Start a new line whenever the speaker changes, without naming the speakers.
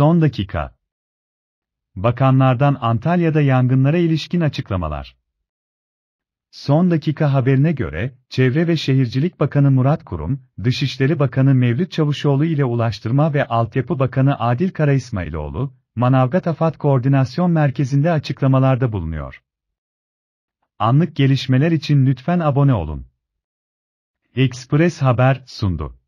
Son dakika. Bakanlardan Antalya'da yangınlara ilişkin açıklamalar. Son dakika haberine göre, Çevre ve Şehircilik Bakanı Murat Kurum, Dışişleri Bakanı Mevlüt Çavuşoğlu ile Ulaştırma ve Altyapı Bakanı Adil Kara İsmailoğlu, Manavgat Afat Koordinasyon Merkezi'nde açıklamalarda bulunuyor. Anlık gelişmeler için lütfen abone olun.
Express Haber sundu.